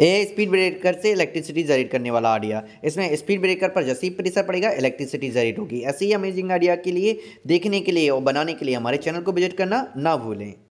ए speed breaker से electricity generate करने वाला आइडिया इसमें स्पीड ब्रेकर पर जैसे ही प्रेशर पड़ेगा इलेक्ट्रिसिटी जनरेट होगी ऐसे ही अमेजिंग आइडिया के लिए देखने के लिए और बनाने के लिए हमारे चैनल को विजिट करना ना भूलें